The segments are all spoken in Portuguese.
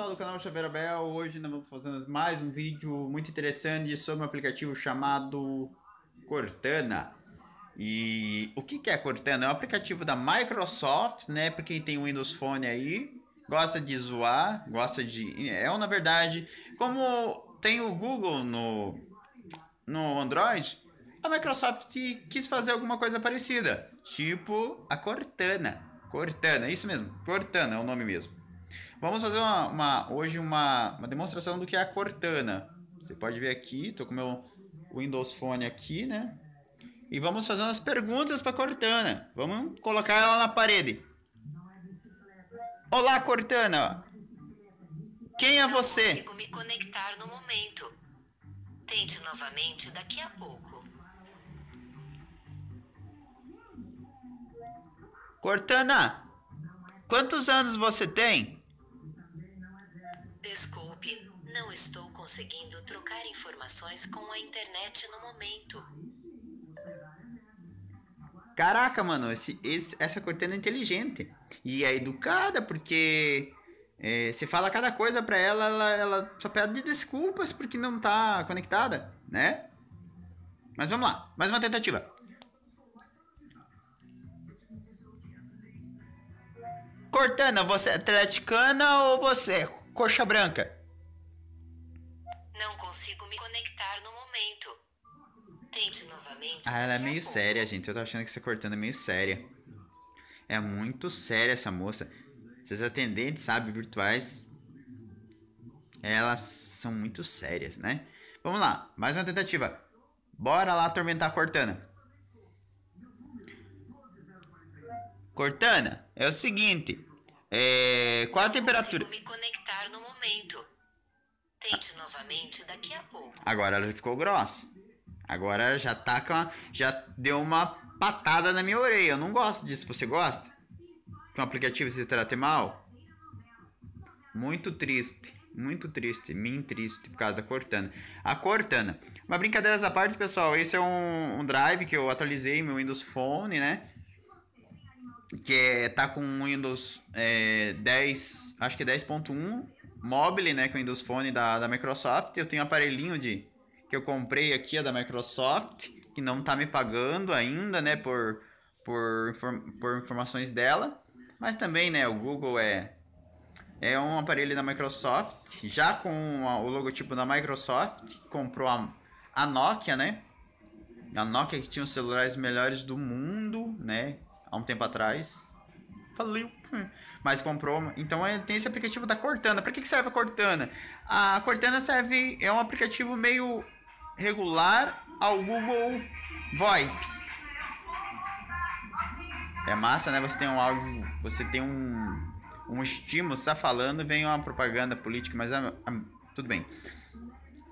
pessoal do canal Xavier Abel, hoje nós vamos fazer mais um vídeo muito interessante sobre um aplicativo chamado Cortana. E o que é Cortana? É um aplicativo da Microsoft, né? Para quem tem o Windows Phone aí, gosta de zoar, gosta de... É, na verdade, como tem o Google no, no Android, a Microsoft quis fazer alguma coisa parecida, tipo a Cortana. Cortana, é isso mesmo, Cortana é o nome mesmo. Vamos fazer uma, uma hoje uma, uma, demonstração do que é a Cortana. Você pode ver aqui, estou com meu Windows Phone aqui, né? E vamos fazer umas perguntas para Cortana. Vamos colocar ela na parede. Olá, Cortana. Quem é você? Não consigo me conectar no momento. Tente novamente daqui a pouco. Cortana, quantos anos você tem? Desculpe, não estou conseguindo trocar informações com a internet no momento. Caraca, mano, esse, esse, essa cortana é inteligente. E é educada, porque é, você fala cada coisa pra ela, ela, ela só pede desculpas porque não tá conectada, né? Mas vamos lá, mais uma tentativa. Cortana, você é atleticana ou você é Coxa Branca. Não consigo me conectar no momento. Tente novamente. Ah, ela é meio séria, gente. Eu tô achando que você cortando é meio séria. É muito séria essa moça. Vocês atendentes, sabe, virtuais, elas são muito sérias, né? Vamos lá, mais uma tentativa. Bora lá atormentar a Cortana. Cortana, é o seguinte. É... Qual a temperatura? momento. Tente novamente daqui a pouco. Agora ela ficou grossa. Agora já tá com já deu uma patada na minha orelha. Eu não gosto disso. Você gosta? Que um aplicativo se trate mal? Muito triste. Muito triste, mim triste por causa da Cortana. A Cortana. Uma brincadeira essa parte, pessoal. Esse é um, um drive que eu atualizei meu Windows Phone, né? Que é, tá com Windows é, 10, acho que é 10.1 mobile, né, com o Windows Phone da, da Microsoft. Eu tenho um aparelhinho de que eu comprei aqui a é da Microsoft, que não tá me pagando ainda, né, por por, por informações dela. Mas também, né, o Google é é um aparelho da Microsoft, já com o logotipo da Microsoft, comprou a, a Nokia, né? A Nokia que tinha os celulares melhores do mundo, né? Há um tempo atrás, Valeu. Hum. Mas comprou. Então é, tem esse aplicativo da Cortana. Pra que, que serve a Cortana? A Cortana serve. É um aplicativo meio regular ao Google VoIP. É massa, né? Você tem um áudio, você tem um, um estímulo, você tá falando, vem uma propaganda política, mas ah, ah, tudo bem.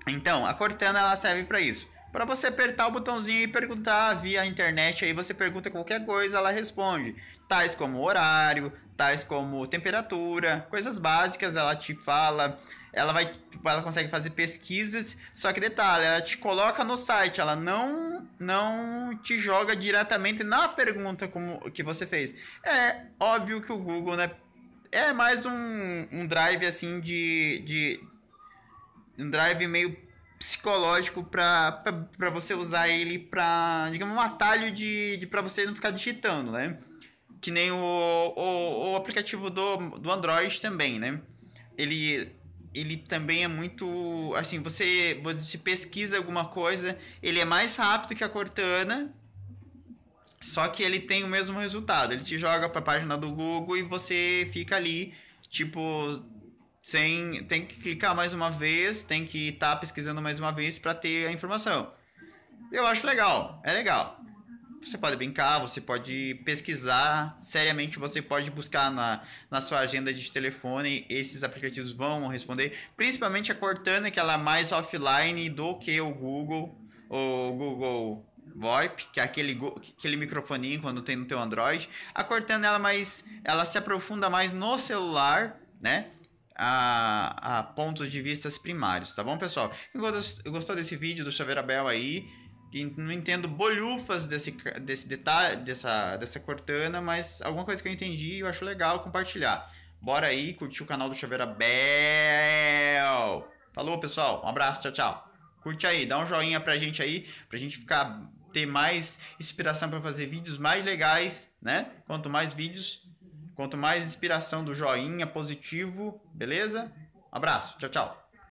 Então, a Cortana ela serve para isso. Para você apertar o botãozinho e perguntar via internet, aí você pergunta qualquer coisa, ela responde tais como horário, tais como temperatura, coisas básicas, ela te fala, ela vai, tipo, ela consegue fazer pesquisas, só que detalhe, ela te coloca no site, ela não não te joga diretamente na pergunta como que você fez. É óbvio que o Google, né, é mais um, um drive assim de, de um drive meio psicológico para você usar ele para digamos um atalho de, de para você não ficar digitando, né? Que nem o, o, o aplicativo do, do Android também, né? Ele ele também é muito assim você você pesquisa alguma coisa ele é mais rápido que a Cortana só que ele tem o mesmo resultado ele te joga para a página do Google e você fica ali tipo sem tem que clicar mais uma vez tem que estar tá pesquisando mais uma vez para ter a informação eu acho legal é legal você pode brincar, você pode pesquisar seriamente, você pode buscar na, na sua agenda de telefone, esses aplicativos vão responder. Principalmente a Cortana, que ela é mais offline do que o Google, o Google VoIP, que é aquele, aquele microfoninho quando tem no teu Android. A Cortana, ela, mais, ela se aprofunda mais no celular, né? A, a pontos de vistas primários, tá bom, pessoal? Gostou desse vídeo do Chaveira Bel aí? não entendo bolhufas desse, desse detalhe, dessa, dessa Cortana, mas alguma coisa que eu entendi e eu acho legal compartilhar. Bora aí curtir o canal do Chaveira Bel. Falou, pessoal. Um abraço, tchau, tchau. Curte aí, dá um joinha pra gente aí, pra gente ficar ter mais inspiração para fazer vídeos mais legais, né? Quanto mais vídeos, quanto mais inspiração do joinha positivo, beleza? Abraço, tchau, tchau.